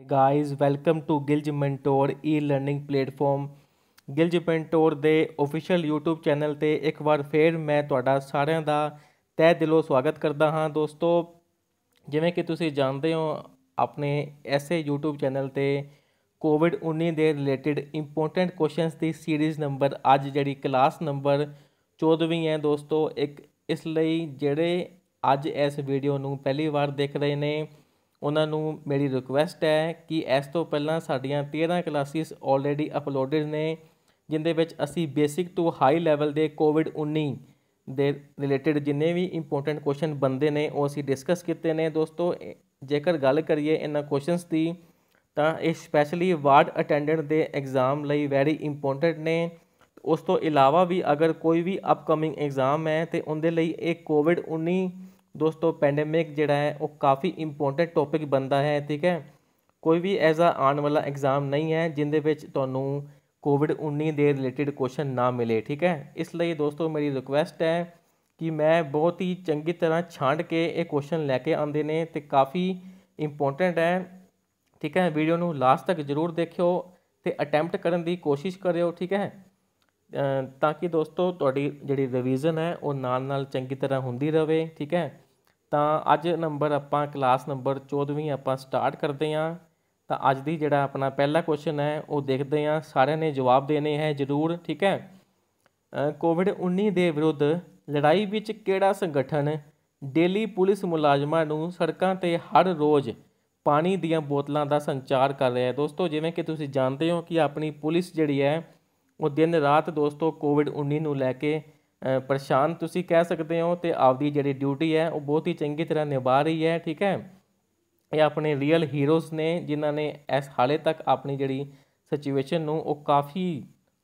Hey guys, welcome to Gilj Mentor e-learning platform. Gilj Mentor ਦੇ official YouTube channel ਤੇ ਇੱਕ ਵਾਰ ਫੇਰ ਮੈਂ ਤੁਹਾਡਾ ਸਾਰਿਆਂ ਦਾ ਤਹਿ ਦਿਲੋਂ ਸਵਾਗਤ ਕਰਦਾ ਹਾਂ ਦੋਸਤੋ ਜਿਵੇਂ ਕਿ ਤੁਸੀਂ ਜਾਣਦੇ ਹੋ ਆਪਣੇ ਐਸੇ YouTube ਚੈਨਲ ਤੇ ਕੋਵਿਡ-19 ਦੇ ਰਿਲੇਟਡ ਇੰਪੋਰਟੈਂਟ ਕੁਐਸਚਨਸ ਦੀ ਸੀਰੀਜ਼ ਨੰਬਰ ਅੱਜ ਜਿਹੜੀ ਕਲਾਸ ਨੰਬਰ 14ਵੀਂ ਹੈ ਦੋਸਤੋ ਇੱਕ ਇਸ ਲਈ ਜਿਹੜੇ ਅੱਜ ਇਸ ਵੀਡੀਓ ਨੂੰ ਪਹਿਲੀ ਵਾਰ ਦੇਖ ਰਹੇ ਨੇ ਉਹਨਾਂ ਨੂੰ ਮੇਰੀ ਰਿਕੁਐਸਟ ਹੈ ਕਿ ਇਸ ਤੋਂ ਪਹਿਲਾਂ ਸਾਡੀਆਂ 13 ਕਲਾਸਿਸ ਆਲਰੇਡੀ ਅਪਲੋਡਡ ਨੇ ਜਿੰਦੇ ਵਿੱਚ ਅਸੀਂ ਬੇਸਿਕ ਤੋਂ ਹਾਈ ਲੈਵਲ ਦੇ ਕੋਵਿਡ-19 ਦੇ ਰਿਲੇਟਡ ਜਿੰਨੇ ਵੀ ਇੰਪੋਰਟੈਂਟ ਕੁਐਸਚਨ ਬੰਦੇ ਨੇ ਉਹ ਅਸੀਂ ਡਿਸਕਸ ਕੀਤੇ ਨੇ ਦੋਸਤੋ ਜੇਕਰ ਗੱਲ ਕਰੀਏ ਇਹਨਾਂ ਕੁਐਸਚਨਸ ਦੀ ਤਾਂ ਇਹ ਸਪੈਸ਼ਲੀ ਵਾਰਡ ਅਟੈਂਡੈਂਟ ਦੇ ਐਗਜ਼ਾਮ ਲਈ ਵੈਰੀ ਇੰਪੋਰਟੈਂਟ ਨੇ ਉਸ ਤੋਂ ਇਲਾਵਾ ਵੀ ਅਗਰ ਕੋਈ ਵੀ ਅਪਕਮਿੰਗ ਐਗਜ਼ਾਮ ਹੈ ਤੇ ਉਹਦੇ ਲਈ ਇਹ ਕੋਵਿਡ-19 ਦੋਸਤੋ ਪੈਂਡੇਮਿਕ ਜਿਹੜਾ ਹੈ ਉਹ ਕਾਫੀ ਇੰਪੋਰਟੈਂਟ ਟੌਪਿਕ ਬੰਦਾ ਹੈ ਠੀਕ ਹੈ ਕੋਈ ਵੀ ਐਜ਼ਾ ਆਉਣ ਵਾਲਾ ਐਗਜ਼ਾਮ ਨਹੀਂ ਹੈ ਜਿੰਦੇ ਵਿੱਚ ਤੁਹਾਨੂੰ ਕੋਵਿਡ-19 ਦੇ ਰਿਲੇਟਡ ਕੁਐਸਚਨ ਨਾ ਮਿਲੇ ਠੀਕ ਹੈ ਇਸ ਲਈ ਦੋਸਤੋ ਮੇਰੀ ਰਿਕੁਐਸਟ ਹੈ ਕਿ ਮੈਂ ਬਹੁਤ ਹੀ ਚੰਗੀ ਤਰ੍ਹਾਂ ਛਾਂਡ ਕੇ ਇਹ ਕੁਐਸਚਨ ਲੈ ਕੇ ਆਉਂਦੇ ਨੇ ਤੇ ਕਾਫੀ ਇੰਪੋਰਟੈਂਟ ਹੈ ਠੀਕ ਹੈ ਵੀਡੀਓ ਨੂੰ ਲਾਸਟ ਤੱਕ ਜ਼ਰੂਰ ਦੇਖਿਓ ਤੇ ਅਟੈਂਪਟ ਕਰਨ ਦੀ ਕੋਸ਼ਿਸ਼ ਕਰਿਓ ਠੀਕ ਹੈ ਤਾਂ ਕਿ ਦੋਸਤੋ ਤੁਹਾਡੀ ਜਿਹੜੀ ਰਿਵੀਜ਼ਨ ਹੈ ਉਹ ਨਾਲ ਨਾਲ ਚੰਗੀ ਤਰ੍ਹਾਂ ਹੁੰਦੀ ਰਹੇ ਠੀਕ ਹੈ ਤਾਂ ਅੱਜ ਨੰਬਰ ਆਪਾਂ ਕਲਾਸ ਨੰਬਰ 14ਵੀਂ ਆਪਾਂ ਸਟਾਰਟ ਕਰਦੇ ਹਾਂ ਤਾਂ ਅੱਜ ਦੀ ਜਿਹੜਾ ਆਪਣਾ ਪਹਿਲਾ ਕੁਐਸਚਨ ਹੈ ਉਹ ਦੇਖਦੇ ਹਾਂ ਸਾਰਿਆਂ ਨੇ ਜਵਾਬ ਦੇਣੇ ਹੈ ਜ਼ਰੂਰ ਠੀਕ ਹੈ ਕੋਵਿਡ 19 ਦੇ ਵਿਰੁੱਧ ਲੜਾਈ ਵਿੱਚ ਕਿਹੜਾ ਸੰਗਠਨ ਡੇਲੀ ਪੁਲਿਸ ਮੁਲਾਜ਼ਮਾਂ ਨੂੰ ਸੜਕਾਂ ਤੇ ਹਰ ਰੋਜ਼ ਪਾਣੀ ਦੀਆਂ ਬੋਤਲਾਂ ਦਾ ਸੰਚਾਰ ਕਰ ਰਿਹਾ ਹੈ ਦੋਸਤੋ ਜਿਵੇਂ ਕਿ ਤੁਸੀਂ ਜਾਣਦੇ ਹੋ ਕਿ ਆਪਣੀ ਪੁਲਿਸ ਜਿਹੜੀ ਹੈ ਉਹ ਦਿਨ ਰਾਤ ਦੋਸਤੋ ਕੋਵਿਡ 19 ਨੂੰ ਲੈ ਕੇ ਪਰੇਸ਼ਾਨ ਤੁਸੀਂ ਕਹਿ ਸਕਦੇ ਹੋ ਤੇ ਆਪਦੀ ਜਿਹੜੀ ਡਿਊਟੀ ਹੈ ਉਹ ਬਹੁਤ ਹੀ ਚੰਗੀ ਤਰ੍ਹਾਂ ਨਿਭਾ ਰਹੀ ਹੈ ਠੀਕ ਹੈ ਇਹ ਆਪਣੇ ਰੀਅਲ ਹੀਰੋਜ਼ ਨੇ ਜਿਨ੍ਹਾਂ ਨੇ ਇਸ ਹਾਲੇ ਤੱਕ ਆਪਣੀ ਜਿਹੜੀ ਸਿਚੁਏਸ਼ਨ ਨੂੰ ਉਹ ਕਾਫੀ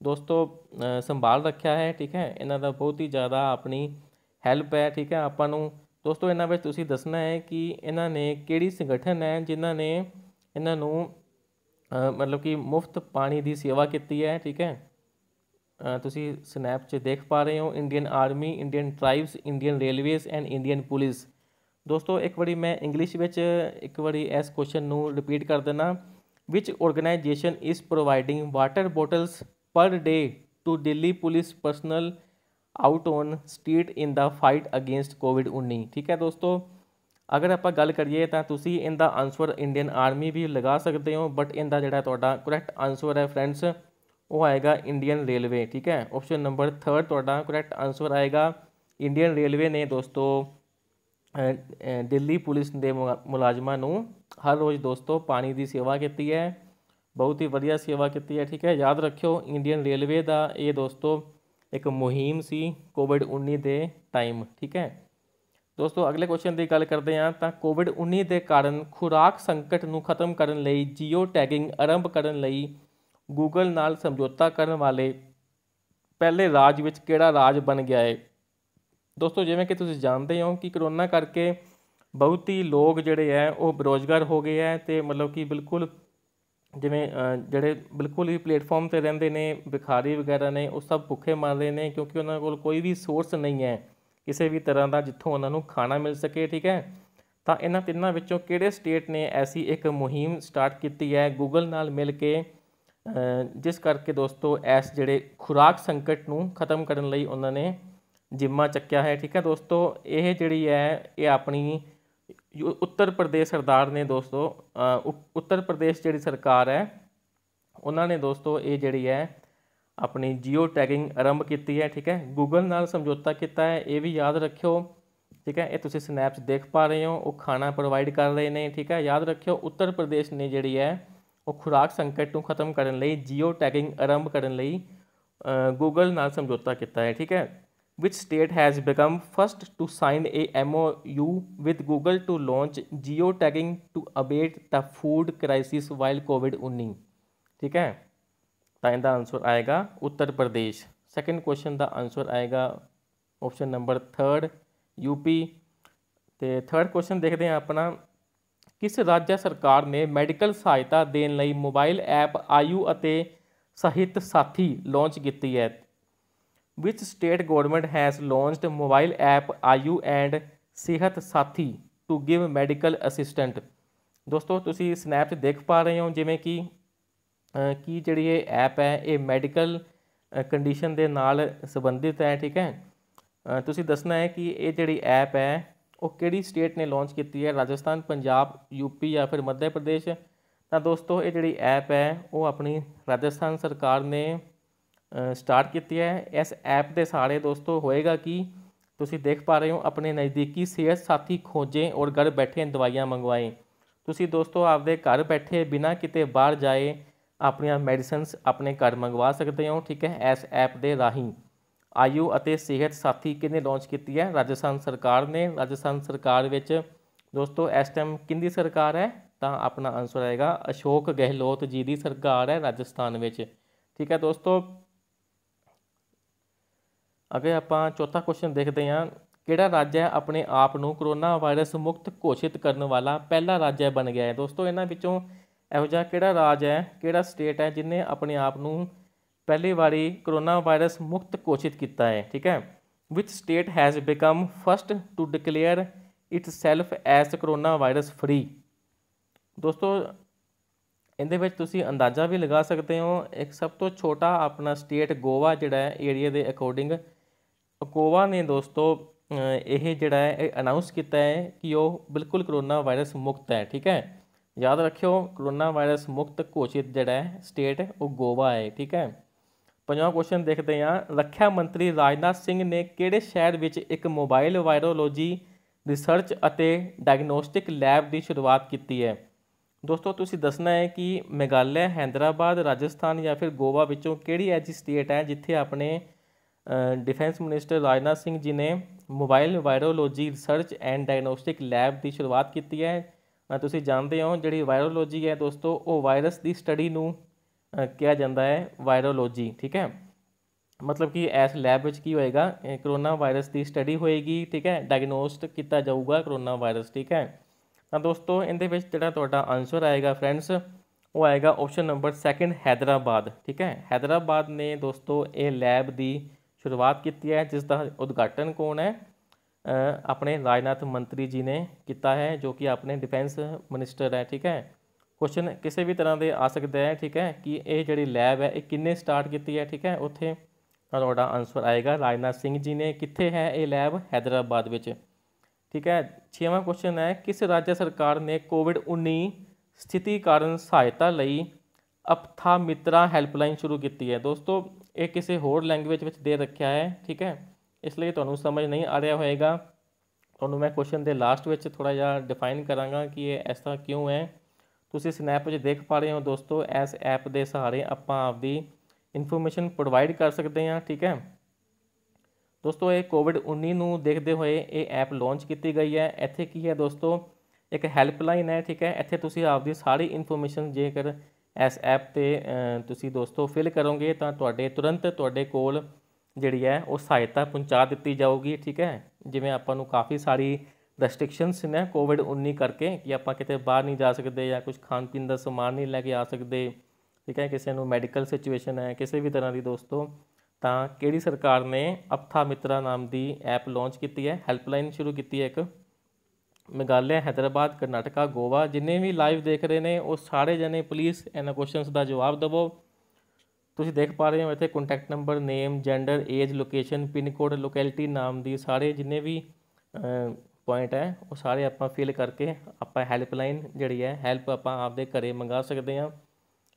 ਦੋਸਤੋ ਸੰਭਾਲ ਰੱਖਿਆ ਹੈ ਠੀਕ ਹੈ ਇਹਨਾਂ ਦਾ ਬਹੁਤ ਹੀ ਜ਼ਿਆਦਾ ਆਪਣੀ ਹੈਲਪ ਹੈ ਠੀਕ ਹੈ ਆਪਾਂ ਨੂੰ ਦੋਸਤੋ ਇਹਨਾਂ ਵਿੱਚ ਤੁਸੀਂ ਦੱਸਣਾ ਹੈ ਕਿ ਇਹਨਾਂ ਨੇ ਕਿਹੜੀ ਸੰਗਠਨ ਹੈ ਜਿਨ੍ਹਾਂ ਨੇ ਇਹਨਾਂ ਨੂੰ ਮਤਲਬ ਕਿ ਮੁਫਤ ਪਾਣੀ ਦੀ ਸੇਵਾ ਕੀਤੀ ਹੈ ਠੀਕ ਹੈ ਤੁਸੀਂ ਸਨੈਪ 'ਚ ਦੇਖ ਪਾ ਰਹੇ ਹੋ Indian army Indian tribes Indian railways and Indian police ਦੋਸਤੋ ਇੱਕ ਵਾਰੀ ਮੈਂ ਇੰਗਲਿਸ਼ ਵਿੱਚ ਇੱਕ ਵਾਰੀ ਇਸ ਕੁਐਸਚਨ ਨੂੰ ਰਿਪੀਟ ਕਰ ਦੇਣਾ which organisation is providing water bottles per day to Delhi police personnel out on street in the fight against ਕੋਵਿਡ-19 ਠੀਕ ਹੈ ਦੋਸਤੋ ਅਗਰ ਆਪਾਂ ਗੱਲ ਕਰੀਏ ਤਾਂ ਤੁਸੀਂ ਇਹਦਾ ਆਨਸਰ ਇੰਡੀਅਨ ਆਰਮੀ ਵੀ ਲਗਾ ਸਕਦੇ ਹੋ ਬਟ ਇਹਦਾ ਜਿਹੜਾ ਤੁਹਾਡਾ ਕਰੈਕਟ ਆਨਸਰ ਹੈ ਫਰੈਂਡਸ ਉਹ ਆਏਗਾ ਇੰਡੀਅਨ ਰੇਲਵੇ ਠੀਕ ਹੈ ਆਪਸ਼ਨ ਨੰਬਰ 3 ਤੁਹਾਡਾ ਕਰੈਕਟ ਆਨਸਰ ਆਏਗਾ ਇੰਡੀਅਨ ਰੇਲਵੇ ਨੇ ਦੋਸਤੋ ਦਿੱਲੀ ਪੁਲਿਸ ਦੇ ਮੁਲਾਜ਼ਮਾਂ ਨੂੰ ਹਰ ਰੋਜ਼ ਦੋਸਤੋ ਪਾਣੀ ਦੀ ਸੇਵਾ ਕੀਤੀ ਹੈ ਬਹੁਤ ਹੀ ਵਧੀਆ ਸੇਵਾ ਕੀਤੀ ਹੈ ਠੀਕ ਹੈ ਯਾਦ ਰੱਖਿਓ ਇੰਡੀਅਨ ਰੇਲਵੇ ਦਾ ਇਹ ਦੋਸਤੋ ਇੱਕ ਮੁਹਿੰਮ ਸੀ ਕੋਵਿਡ-19 ਦੇ ਟਾਈਮ ਠੀਕ ਹੈ ਦੋਸਤੋ ਅਗਲੇ ਕੁਐਸਚਨ ਦੀ ਗੱਲ ਕਰਦੇ ਹਾਂ ਤਾਂ ਕੋਵਿਡ-19 ਦੇ ਕਾਰਨ ਖੁਰਾਕ ਸੰਕਟ ਨੂੰ ਖਤਮ ਕਰਨ ਲਈ ਜੀਓ ਟੈਗਿੰਗ ਆਰੰਭ ਕਰਨ ਲਈ ਗੂਗਲ ਨਾਲ ਸਮਝੌਤਾ ਕਰਨ ਵਾਲੇ ਪਹਿਲੇ ਰਾਜ ਵਿੱਚ ਕਿਹੜਾ ਰਾਜ ਬਣ ਗਿਆ ਹੈ ਦੋਸਤੋ ਜਿਵੇਂ ਕਿ ਤੁਸੀਂ ਜਾਣਦੇ ਹੋ ਕਿ ਕਰੋਨਾ ਕਰਕੇ ਬਹੁਤੀ ਲੋਕ ਜਿਹੜੇ ਐ ਉਹ ਬੇਰੋਜ਼ਗਾਰ ਹੋ ਗਏ ਐ ਤੇ ਮਤਲਬ ਕਿ ਬਿਲਕੁਲ ਜਿਵੇਂ ਜਿਹੜੇ ਬਿਲਕੁਲ ਹੀ ਪਲੇਟਫਾਰਮ ਤੇ ਰਹਿੰਦੇ ਨੇ ਬਿਖਾਰੀ ਵਗੈਰਾ ਨੇ ਉਹ ਸਭ ਭੁੱਖੇ ਮਰ ਰਹੇ ਨੇ ਕਿਉਂਕਿ ਉਹਨਾਂ ਕੋਲ ਕੋਈ ਵੀ ਸੋਰਸ ਨਹੀਂ ਹੈ ਕਿਸੇ ਵੀ ਤਰ੍ਹਾਂ ਦਾ ਜਿੱਥੋਂ ਉਹਨਾਂ ਨੂੰ ਖਾਣਾ ਮਿਲ ਸਕੇ ਠੀਕ ਹੈ ਤਾਂ ਇਹਨਾਂ ਤਿੰਨਾਂ ਵਿੱਚੋਂ ਕਿਹੜੇ ਸਟੇਟ ਨੇ ਐਸੀ ਇੱਕ ਮੁਹਿੰਮ ਸਟਾਰਟ ਕੀਤੀ ਹੈ ਗੂਗਲ ਨਾਲ ਮਿਲ ਕੇ ਜਿਸ ਕਰਕੇ ਦੋਸਤੋ ਐਸ ਜਿਹੜੇ ਖੁਰਾਕ ਸੰਕਟ ਨੂੰ ਖਤਮ ਕਰਨ ਲਈ ਉਹਨਾਂ ਨੇ ਜਿੰਮਾ ਚੱਕਿਆ ਹੈ ਠੀਕ ਹੈ ਦੋਸਤੋ ਇਹ ਜਿਹੜੀ ਹੈ ਇਹ ਆਪਣੀ ਉੱਤਰ ਪ੍ਰਦੇਸ਼ ਸਰਦਾਰ ਨੇ ਦੋਸਤੋ ਉੱਤਰ ਪ੍ਰਦੇਸ਼ ਜਿਹੜੀ ਸਰਕਾਰ ਹੈ ਉਹਨਾਂ ਨੇ ਦੋਸਤੋ ਇਹ ਜਿਹੜੀ ਹੈ ਆਪਣੀ ਜੀਓ ਟੈਗਿੰਗ ਆਰੰਭ ਕੀਤੀ ਹੈ ਠੀਕ ਹੈ ਗੂਗਲ ਨਾਲ ਸਮਝੌਤਾ ਕੀਤਾ ਹੈ ਇਹ ਵੀ ਯਾਦ ਰੱਖਿਓ ਠੀਕ ਹੈ ਇਹ ਤੁਸੀਂ ਸਨੈਪਸ ਦੇਖ ਪਾ ਰਹੇ ਹੋ ਉਹ ਖਾਣਾ ਪ੍ਰੋਵਾਈਡ ਕਰ ਰਹੇ ਨੇ ਠੀਕ ਹੈ ਯਾਦ ਰੱਖਿਓ ਉੱਤਰ ਪ੍ਰਦੇਸ਼ ਨੇ ਜਿਹੜੀ ਹੈ और खुराक संकट को खत्म करने लिए जियो टैगिंग आरंभ करने लिए गूगल न समझौता किया है ठीक है which state has become first to sign a M O U with Google to launch geo tagging to abate the food crisis while COVID उन्नी ठीक है तो इनका आंसर आएगा उत्तर प्रदेश सैकेंड क्वेश्चन का आंसर आएगा ऑप्शन नंबर थर्ड यूपी तो third question देखते हैं अपना ਕਿਸ ਰਾਜ ਸਰਕਾਰ ਨੇ ਮੈਡੀਕਲ ਸਹਾਇਤਾ ਦੇਣ ਲਈ ਮੋਬਾਈਲ ਐਪ ਆਯੂ ਅਤੇ ਸਹਿਤ ਸਾਥੀ ਲਾਂਚ ਕੀਤੀ ਹੈ which state government has launched mobile app Ayu and Sehat Sathi to give medical assistant ਦੋਸਤੋ ਤੁਸੀਂ ਸਨੈਪ 'ਚ ਦੇਖ ਪਾ ਰਹੇ ਹੋ ਜਿਵੇਂ ਕਿ ਕੀ ਜਿਹੜੀ ਇਹ ਐਪ ਹੈ ਇਹ ਮੈਡੀਕਲ ਕੰਡੀਸ਼ਨ ਦੇ ਨਾਲ ਸੰਬੰਧਿਤ ਹੈ ਠੀਕ ਹੈ ਤੁਸੀਂ ਦੱਸਣਾ ਹੈ ਕਿ ਇਹ ਜਿਹੜੀ ਐਪ ਹੈ ਉਹ ਕਿਹੜੀ ਸਟੇਟ ਨੇ ਲਾਂਚ ਕੀਤੀ ਹੈ ਰਾਜਸਥਾਨ ਪੰਜਾਬ ਯੂਪੀ ਜਾਂ ਫਿਰ ਮੱਧ ਪ੍ਰਦੇਸ਼ ਤਾਂ ਦੋਸਤੋ ਇਹ ਜਿਹੜੀ ਐਪ ਹੈ ਉਹ ਆਪਣੀ ਰਾਜਸਥਾਨ ਸਰਕਾਰ ਨੇ ਸਟਾਰਟ ਕੀਤੀ ਹੈ ਇਸ ਐਪ ਦੇ ਸਾਰੇ ਦੋਸਤੋ ਹੋਏਗਾ ਕਿ ਤੁਸੀਂ ਦੇਖ ਪਾ ਰਹੇ ਹੋ ਆਪਣੇ ਨਜ਼ਦੀਕੀ ਸਿਹਤ ਸਾਥੀ ਖੋਜੇ ਔਰ ਘਰ ਬੈਠੇ ਦਵਾਈਆਂ ਮੰਗਵਾਏ ਤੁਸੀਂ ਦੋਸਤੋ ਆਪਦੇ ਘਰ ਬੈਠੇ ਬਿਨਾਂ ਕਿਤੇ ਬਾਹਰ ਜਾਏ ਆਪਣੀਆਂ ਮੈਡੀਸਿਨਸ ਆਪਣੇ ਘਰ ਮੰਗਵਾ ਸਕਦੇ ਹੋ ਠੀਕ ਹੈ ਇਸ ਐਪ ਦੇ ਰਾਹੀਂ ਆਯੂ ਅਤੇ ਸਿਹਤ ਸਾਥੀ ਕਿਨੇ ਲਾਂਚ ਕੀਤੀ ਹੈ ਰਾਜਸਥਾਨ ਸਰਕਾਰ ਨੇ ਰਾਜਸਥਾਨ ਸਰਕਾਰ ਵਿੱਚ ਦੋਸਤੋ ਇਸ ਟਾਈਮ ਕਿੰਦੀ ਸਰਕਾਰ ਹੈ ਤਾਂ ਆਪਣਾ ਆਨਸਰ ਆਏਗਾ ਅਸ਼ੋਕ ਗਹਿਲੋਤ ਜੀ ਦੀ ਸਰਕਾਰ ਹੈ ਰਾਜਸਥਾਨ ਵਿੱਚ ਠੀਕ ਹੈ ਦੋਸਤੋ ਅਗੇ ਆਪਾਂ ਚੌਥਾ ਕੁਐਸਚਨ ਦੇਖਦੇ ਹਾਂ ਕਿਹੜਾ ਰਾਜ ਹੈ ਆਪਣੇ ਆਪ ਨੂੰ ਕੋਰੋਨਾ ਵਾਇਰਸ ਮੁਕਤ ਘੋਸ਼ਿਤ ਕਰਨ ਵਾਲਾ ਪਹਿਲਾ ਰਾਜ ਬਣ ਗਿਆ ਹੈ ਦੋਸਤੋ ਇਹਨਾਂ ਵਿੱਚੋਂ ਇਹੋ ਜਿਹਾ ਕਿਹੜਾ ਰਾਜ ਹੈ ਕਿਹੜਾ ਸਟੇਟ ਹੈ ਜਿਨੇ ਆਪਣੇ ਆਪ ਨੂੰ ਪਹਿਲੀ ਵਾਰੀ ਕਰੋਨਾ ਵਾਇਰਸ ਮੁਕਤ ਘੋਸ਼ਿਤ ਕੀਤਾ ਹੈ ਠੀਕ ਹੈ which state has become first to declare self as corona virus free ਦੋਸਤੋ ਇਹਦੇ ਵਿੱਚ ਤੁਸੀਂ ਅੰਦਾਜ਼ਾ ਵੀ ਲਗਾ ਸਕਦੇ ਹੋ ਇੱਕ ਸਭ ਤੋਂ ਛੋਟਾ ਆਪਣਾ ਸਟੇਟ ਗੋਵਾ ਜਿਹੜਾ ਹੈ ਏਰੀਆ ਦੇ ਅਕੋਰਡਿੰਗ ਗੋਵਾ ਨੇ ਦੋਸਤੋ ਇਹ ਜਿਹੜਾ ਹੈ ਅਨਾਉਂਸ ਕੀਤਾ ਹੈ ਕਿ ਉਹ ਬਿਲਕੁਲ ਕਰੋਨਾ ਵਾਇਰਸ ਮੁਕਤ ਹੈ ਠੀਕ ਹੈ ਯਾਦ ਰੱਖਿਓ ਕਰੋਨਾ ਵਾਇਰਸ ਮੁਕਤ ਘੋਸ਼ਿਤ ਜਿਹੜਾ ਹੈ ਸਟੇਟ ਉਹ ਗੋਵਾ ਹੈ ਠੀਕ ਹੈ ਪੰਜਵਾਂ ਕੁਐਸਚਨ ਦੇਖਦੇ ਹਾਂ ਰੱਖਿਆ ਮੰਤਰੀ ਰਾਜਨਾਥ ਸਿੰਘ ਨੇ ਕਿਹੜੇ ਸ਼ਹਿਰ ਵਿੱਚ ਇੱਕ ਮੋਬਾਈਲ ਵਾਇਰੋਲੋਜੀ ਰਿਸਰਚ ਅਤੇ ਡਾਇਗਨੋਸਟਿਕ ਲੈਬ ਦੀ ਸ਼ੁਰੂਆਤ ਕੀਤੀ ਹੈ ਦੋਸਤੋ ਤੁਸੀਂ ਦੱਸਣਾ ਹੈ ਕਿ ਮੇਗਾਲਿਆ ਹੈਦਰਾਬਾਦ ਰਾਜਸਥਾਨ ਜਾਂ ਫਿਰ ਗੋਵਾ ਵਿੱਚੋਂ ਕਿਹੜੀ ਐਜੀ ਸਟੇਟ ਹੈ ਜਿੱਥੇ ਆਪਣੇ ਡਿਫੈਂਸ ਮਿਨਿਸਟਰ ਰਾਜਨਾਥ ਸਿੰਘ ਜੀ ਨੇ mobile virology research and diagnostic lab ਦੀ ਸ਼ੁਰੂਆਤ ਕੀਤੀ ਹੈ ਤੁਸੀਂ ਜਾਣਦੇ ਹੋ ਜਿਹੜੀ ਵਾਇਰੋਲੋਜੀ ਹੈ ਦੋਸਤੋ ਉਹ ਵਾਇਰਸ ਦੀ ਸਟੱਡੀ ਨੂੰ किया जाता है वायरोलॉजी ठीक है मतलब कि इस लैब की होएगा करोना वायरस की स्टडी होएगी ठीक है डायग्नोस्ट किया जाऊगा करोना वायरस ठीक है तो दोस्तों इन जो आंसर आएगा फ्रेंड्स वो आएगा ऑप्शन नंबर सैकेंड हैदराबाद ठीक है हैदराबाद ने दोस्तों ये लैब की शुरुआत की है जिसका उद्घाटन कौन है आ, अपने राजनाथ मंत्री जी ने किया है जो कि अपने डिफेंस मिनिस्टर है ठीक है ਕੁਐਸਚਨ ਕਿਸੇ ਵੀ ਤਰ੍ਹਾਂ ਦੇ ਆ ਸਕਦਾ ਹੈ ਠੀਕ ਹੈ ਕਿ ਇਹ ਜਿਹੜੀ ਲੈਬ ਹੈ ਇਹ ਕਿੰਨੇ ਸਟਾਰਟ ਕੀਤੀ ਹੈ ਠੀਕ ਹੈ ਉੱਥੇ ਤੁਹਾਡਾ ਆਨਸਰ ਆਏਗਾ ਰਾਜਨਾਥ ਸਿੰਘ ਜੀ ਨੇ ਕਿੱਥੇ ਹੈ ਇਹ ਲੈਬ ਹైదరాబాద్ ਵਿੱਚ ਠੀਕ ਹੈ ਛੇਵਾਂ ਕੁਐਸਚਨ ਹੈ ਕਿਸ ਰਾਜ ਸਰਕਾਰ ਨੇ ਕੋਵਿਡ-19 ਸਥਿਤੀ ਕਾਰਨ ਸਹਾਇਤਾ ਲਈ ਅਪਥਾ ਮਿਤਰਾ ਹੈਲਪਲਾਈਨ ਸ਼ੁਰੂ ਕੀਤੀ ਹੈ ਦੋਸਤੋ ਇਹ ਕਿਸੇ ਹੋਰ ਲੈਂਗੁਏਜ ਵਿੱਚ ਦੇ ਰੱਖਿਆ ਹੈ ਠੀਕ ਹੈ ਇਸ ਲਈ ਤੁਹਾਨੂੰ ਸਮਝ ਨਹੀਂ ਆ ਰਿਹਾ ਹੋਵੇਗਾ ਤੁਹਾਨੂੰ ਮੈਂ ਕੁਐਸਚਨ ਦੇ ਲਾਸਟ ਵਿੱਚ ਥੋੜਾ ਜਿਹਾ ਡਿਫਾਈਨ ਕਰਾਂਗਾ ਕਿ ਇਹ ਐਸਾ ਕਿਉਂ ਹੈ ਤੁਸੀਂ ਸਨੈਪ 'ਚ ਦੇਖ ਪਾ ਰਹੇ ਹੋ ਦੋਸਤੋ ਇਸ ਐਪ ਦੇ ਸਹਾਰੇ ਆਪਾਂ ਆਪਦੀ ਇਨਫੋਰਮੇਸ਼ਨ ਪ੍ਰੋਵਾਈਡ ਕਰ ਸਕਦੇ ਹਾਂ ਠੀਕ ਹੈ ਦੋਸਤੋ ਇਹ ਕੋਵਿਡ-19 ਨੂੰ ਦੇਖਦੇ ਹੋਏ ਇਹ ਐਪ ਲਾਂਚ ਕੀਤੀ ਗਈ ਹੈ ਇੱਥੇ ਕੀ ਹੈ ਦੋਸਤੋ ਇੱਕ ਹੈਲਪਲਾਈਨ ਹੈ ਠੀਕ ਹੈ ਇੱਥੇ ਤੁਸੀਂ ਆਪਦੀ ਸਾਰੀ ਇਨਫੋਰਮੇਸ਼ਨ ਜੇਕਰ ਇਸ ਐਪ ਤੇ ਤੁਸੀਂ ਦੋਸਤੋ ਫਿਲ ਕਰੋਗੇ ਤਾਂ ਤੁਹਾਡੇ ਤੁਰੰਤ ਤੁਹਾਡੇ ਕੋਲ ਜਿਹੜੀ ਹੈ ਉਹ ਸਹਾਇਤਾ ਪਹੁੰਚਾ ਦਿੱਤੀ ਜਾਊਗੀ ਠੀਕ ਹੈ ਜਿਵੇਂ ਆਪਾਂ ਨੂੰ ਕਾਫੀ ਸਾਰੀ ਰੈਸਟ੍ਰਿਕਸ਼ਨਸ ਨੇ ਕੋਵਿਡ 19 ਕਰਕੇ ਕਿ ਆਪਾਂ ਕਿਤੇ ਬਾਹਰ ਨਹੀਂ ਜਾ ਸਕਦੇ ਜਾਂ ਕੁਝ ਖਾਣ ਪੀਣ ਦਾ ਸਮਾਨ ਨਹੀਂ ਲੈ ਕੇ ਆ ਸਕਦੇ ਠੀਕ ਹੈ ਕਿਸੇ ਨੂੰ ਮੈਡੀਕਲ ਸਿਚੁਏਸ਼ਨ ਹੈ ਕਿਸੇ ਵੀ ਤਰ੍ਹਾਂ ਦੀ ਦੋਸਤੋ ਤਾਂ ਕਿਹੜੀ ਸਰਕਾਰ ਨੇ ਅਪਥਾ ਮਿੱਤਰਾ ਨਾਮ ਦੀ ਐਪ ਲਾਂਚ ਕੀਤੀ ਹੈ ਹੈਲਪਲਾਈਨ ਸ਼ੁਰੂ ਕੀਤੀ ਹੈ ਇੱਕ ਮਗਾਲਿਆ ਹైదరాబాద్ ਕਰਨਾਟਕਾ ਗੋਵਾ ਜਿੰਨੇ ਵੀ ਲਾਈਵ ਦੇਖ ਰਹੇ ਨੇ ਉਹ ਸਾਰੇ ਜਣੇ ਪਲੀਜ਼ ਇਹਨਾਂ ਕੁਐਸਚਨਸ ਦਾ ਜਵਾਬ ਦਿਵੋ ਤੁਸੀਂ ਦੇਖ ਪਾ ਰਹੇ ਹੋ ਇੱਥੇ contact number name gender age location pin code locality ਨਾਮ ਦੀ ਸਾਰੇ ਜਿੰਨੇ ਵੀ ਪੁਆਇੰਟ ਹੈ ਉਹ ਸਾਰੇ ਆਪਾਂ ਫਿਲ ਕਰਕੇ ਆਪਾਂ ਹੈਲਪਲਾਈਨ ਜਿਹੜੀ ਹੈ ਹੈਲਪ ਆਪਾਂ ਆਪਦੇ ਘਰੇ ਮੰਗਾ ਸਕਦੇ ਹਾਂ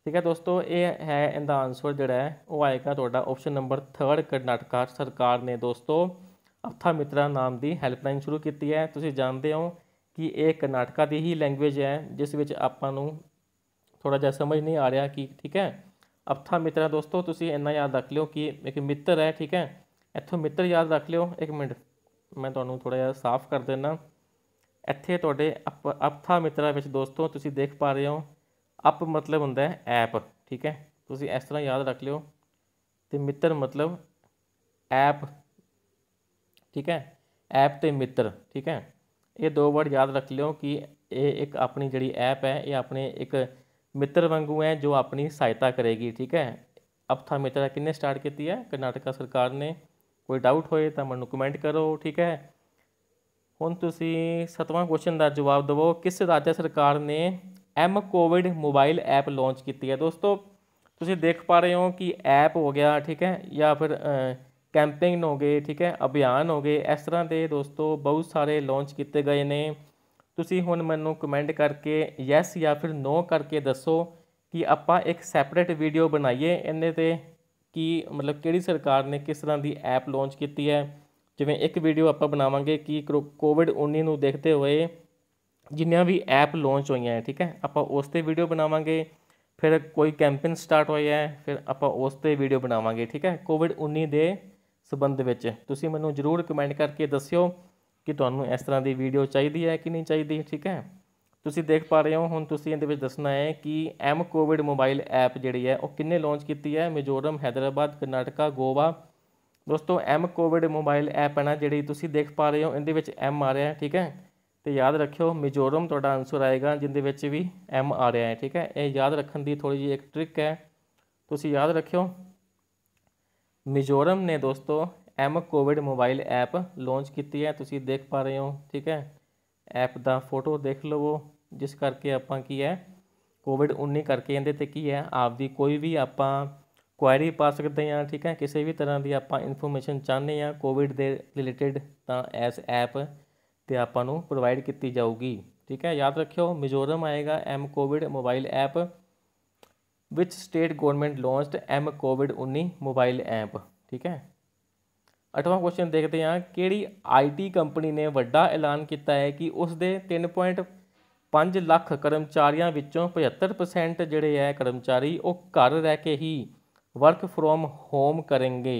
ਠੀਕ ਹੈ ਦੋਸਤੋ ਇਹ ਹੈ ਇਹਦਾ ਆਨਸਰ ਜਿਹੜਾ ਹੈ ਉਹ ਆਏਗਾ ਤੁਹਾਡਾ ਆਪਸ਼ਨ ਨੰਬਰ 3 ਕਰਨਾਟਕਾ ਸਰਕਾਰ ਨੇ ਦੋਸਤੋ ਅਥਾ ਮਿਤਰਾ ਨਾਮ ਦੀ ਹੈਲਪਲਾਈਨ ਸ਼ੁਰੂ ਕੀਤੀ ਹੈ ਤੁਸੀਂ ਜਾਣਦੇ ਹੋ ਕਿ ਇਹ ਕਰਨਾਟਕਾ ਦੀ ਹੀ ਲੈਂਗੁਏਜ ਹੈ ਜਿਸ ਵਿੱਚ ਆਪਾਂ ਨੂੰ ਥੋੜਾ ਜਿਹਾ ਸਮਝ ਨਹੀਂ ਆ ਰਿਹਾ ਕਿ ਠੀਕ ਹੈ ਅਥਾ ਮਿਤਰਾ ਦੋਸਤੋ ਤੁਸੀਂ ਇੰਨਾ ਯਾਦ ਰੱਖ ਲਿਓ ਕਿ ਇੱਕ ਮਿੱਤਰ ਹੈ ਠੀਕ ਹੈ ਇੱਥੋਂ ਮਿੱਤਰ ਯਾਦ ਰੱਖ ਲਿਓ ਇੱਕ ਮਿੰਟ ਮੈਂ ਤੁਹਾਨੂੰ ਥੋੜਾ ਜਿਹਾ ਸਾਫ਼ ਕਰ ਦੇਣਾ ਇੱਥੇ ਤੁਹਾਡੇ ਅਪਥਾ ਮਿਤਰਾ ਵਿੱਚ ਦੋਸਤੋ ਤੁਸੀਂ ਦੇਖ ਪਾ ਰਹੇ ਹੋ ਅਪ ਮਤਲਬ ਹੁੰਦਾ ਹੈ ਐਪ ਠੀਕ ਹੈ ਤੁਸੀਂ ਇਸ ਤਰ੍ਹਾਂ ਯਾਦ ਰੱਖ ਲਿਓ ਤੇ ਮਿੱਤਰ ਮਤਲਬ ਐਪ ਠੀਕ ਹੈ ਐਪ ਤੇ ਮਿੱਤਰ ਠੀਕ ਹੈ ਇਹ ਦੋ ਵਰਡ ਯਾਦ ਰੱਖ ਲਿਓ ਕਿ ਇਹ ਇੱਕ ਆਪਣੀ ਜਿਹੜੀ ਐਪ ਹੈ ਇਹ ਆਪਣੇ ਇੱਕ ਮਿੱਤਰ ਵਾਂਗੂ ਹੈ ਜੋ ਆਪਣੀ ਸਹਾਇਤਾ ਕਰੇਗੀ ਠੀਕ ਹੈ ਅਪਥਾ ਮਿੱਤਰਾ ਕਿੰਨੇ ਸਟਾਰਟ ਕੀਤੀ ਹੈ ਕਰਨਾਟਕਾ ਸਰਕਾਰ ਨੇ ਕੋਈ ਡਾਊਟ ਹੋਏ ਤਾਂ ਮੈਨੂੰ ਕਮੈਂਟ ਕਰੋ ਠੀਕ ਹੈ ਹੁਣ ਤੁਸੀਂ ਸਤਵਾਂ ਕੁਐਸਚਨ ਦਾ ਜਵਾਬ ਦਿਵੋ ਕਿਸ ਰਾਜ ਸਰਕਾਰ ਨੇ M COVID mobile app launch ਕੀਤੀ ਹੈ ਦੋਸਤੋ ਤੁਸੀਂ ਦੇਖ ਪਾ ਰਹੇ ਹੋ ਕਿ ਐਪ ਹੋ ਗਿਆ ਠੀਕ ਹੈ ਜਾਂ ਫਿਰ ਕੈਂਪੇਨ ਹੋ ਗਏ ਠੀਕ ਹੈ ਅਭਿਆਨ ਹੋ ਗਏ ਇਸ ਤਰ੍ਹਾਂ ਦੇ ਦੋਸਤੋ ਬਹੁਤ ਸਾਰੇ ਲਾਂਚ ਕੀਤੇ ਗਏ ਨੇ ਤੁਸੀਂ ਹੁਣ ਮੈਨੂੰ ਕਮੈਂਟ ਕਰਕੇ ਯੈਸ ਜਾਂ ਫਿਰ ਨੋ ਕਰਕੇ ਦੱਸੋ ਕਿ ਆਪਾਂ ਇੱਕ ਸੈਪਰੇਟ ਵੀਡੀਓ ਬਣਾਈਏ ਇਹਨੇ ਤੇ ਕਿ ਮਤਲਬ ਕਿਹੜੀ ਸਰਕਾਰ ਨੇ ਕਿਸ ਤਰ੍ਹਾਂ ਦੀ ਐਪ ਲਾਂਚ ਕੀਤੀ ਹੈ ਜਿਵੇਂ ਇੱਕ ਵੀਡੀਓ ਆਪਾਂ ਬਣਾਵਾਂਗੇ ਕਿ ਕੋਵਿਡ 19 ਨੂੰ ਦੇਖਦੇ ਹੋਏ ਜਿੰਨੀਆਂ ਵੀ ਐਪ ਲਾਂਚ ਹੋਈਆਂ ਹੈ ਠੀਕ ਹੈ ਆਪਾਂ ਉਸ ਤੇ ਵੀਡੀਓ ਬਣਾਵਾਂਗੇ ਫਿਰ ਕੋਈ ਕੈਂਪੇਨ ਸਟਾਰਟ ਹੋਇਆ ਹੈ ਫਿਰ ਆਪਾਂ ਉਸ ਤੇ ਵੀਡੀਓ ਬਣਾਵਾਂਗੇ ਠੀਕ ਹੈ ਕੋਵਿਡ 19 ਦੇ ਸਬੰਧ ਵਿੱਚ ਤੁਸੀਂ ਮੈਨੂੰ ਜਰੂਰ ਕਮੈਂਟ ਕਰਕੇ ਦੱਸਿਓ ਕਿ ਤੁਹਾਨੂੰ ਇਸ ਤਰ੍ਹਾਂ ਦੀ ਵੀਡੀਓ ਚਾਹੀਦੀ ਹੈ ਕਿ ਨਹੀਂ ਚਾਹੀਦੀ ਠੀਕ ਹੈ ਤੁਸੀਂ ਦੇਖ ਪਾ ਰਹੇ ਹੋ ਹੁਣ ਤੁਸੀਂ ਇਹਦੇ ਵਿੱਚ ਦੱਸਣਾ ਹੈ ਕਿ ਐਮ ਕੋਵਿਡ ਮੋਬਾਈਲ ਐਪ ਜਿਹੜੀ ਹੈ ਉਹ ਕਿੰਨੇ ਲਾਂਚ ਕੀਤੀ ਹੈ ਮਿਜ਼ੋਰਮ ਹైదరాబాద్ ਕਰਨਾਟਕਾ ਗੋਵਾ ਦੋਸਤੋ ਐਮ ਕੋਵਿਡ ਮੋਬਾਈਲ ਐਪ ਹੈ ਨਾ ਜਿਹੜੀ ਤੁਸੀਂ ਦੇਖ ਪਾ ਰਹੇ ਹੋ ਇਹਦੇ ਵਿੱਚ ਐਮ ਆ ਰਿਹਾ ਹੈ ਠੀਕ ਹੈ ਤੇ ਯਾਦ ਰੱਖਿਓ ਮਿਜ਼ੋਰਮ ਤੁਹਾਡਾ ਆਨਸਰ ਆਏਗਾ ਜਿੰਦੇ ਵਿੱਚ ਵੀ ਐਮ ਆ ਰਿਹਾ ਹੈ ਠੀਕ ਹੈ ਇਹ ਯਾਦ ਰੱਖਣ ਦੀ ਥੋੜੀ ਜਿਹੀ ਇੱਕ ਟ੍ਰਿਕ ਹੈ ਤੁਸੀਂ ਯਾਦ ਰੱਖਿਓ ਮਿਜ਼ੋਰਮ ਨੇ ਦੋਸਤੋ M COVID mobile app launch ਕੀਤੀ ਹੈ ਤੁਸੀਂ ਦੇਖ ਪਾ ਰਹੇ ਹੋ ਠੀਕ ਹੈ ਐਪ ਦਾ ਫੋਟੋ ਦੇਖ ਲਵੋ ਜਿਸ ਕਰਕੇ ਆਪਾਂ ਕੀ ਹੈ ਕੋਵਿਡ 19 ਕਰਕੇ ਇਹਦੇ ਤੇ ਕੀ ਹੈ ਆਪਦੀ ਕੋਈ ਵੀ ਆਪਾਂ ਕੁਐਰੀ ਪਾ ਸਕਦੇ ਹਾਂ ਠੀਕ ਹੈ ਕਿਸੇ ਵੀ ਤਰ੍ਹਾਂ ਦੀ ਆਪਾਂ ਇਨਫੋਰਮੇਸ਼ਨ ਚਾਹੁੰਦੇ ਹਾਂ ਕੋਵਿਡ ਦੇ ਰਿਲੇਟਡ ਤਾਂ ਐਸ ਐਪ ਤੇ ਆਪਾਂ ਨੂੰ ਪ੍ਰੋਵਾਈਡ ਕੀਤੀ ਜਾਊਗੀ ਠੀਕ ਹੈ ਯਾਦ ਰੱਖਿਓ ਮਿਜ਼ੋਰਮ ਆਏਗਾ M COVID mobile app which state government launched M COVID 19 mobile app ਠੀਕ ਹੈ ਅਠਵਾਂ ਕੁਐਸਚਨ ਦੇਖਦੇ ਹਾਂ ਕਿਹੜੀ ਆਈਟੀ ਕੰਪਨੀ ਨੇ ਵੱਡਾ ਐਲਾਨ ਕੀਤਾ ਹੈ ਕਿ ਉਸ ਦੇ 5 ਲੱਖ ਕਰਮਚਾਰੀਆਂ ਵਿੱਚੋਂ 75% ਜਿਹੜੇ ਹੈ ਕਰਮਚਾਰੀ ਉਹ ਘਰ ਰਹਿ ਕੇ ਹੀ ਵਰਕ ਫਰੋਮ ਹੋਮ ਕਰਨਗੇ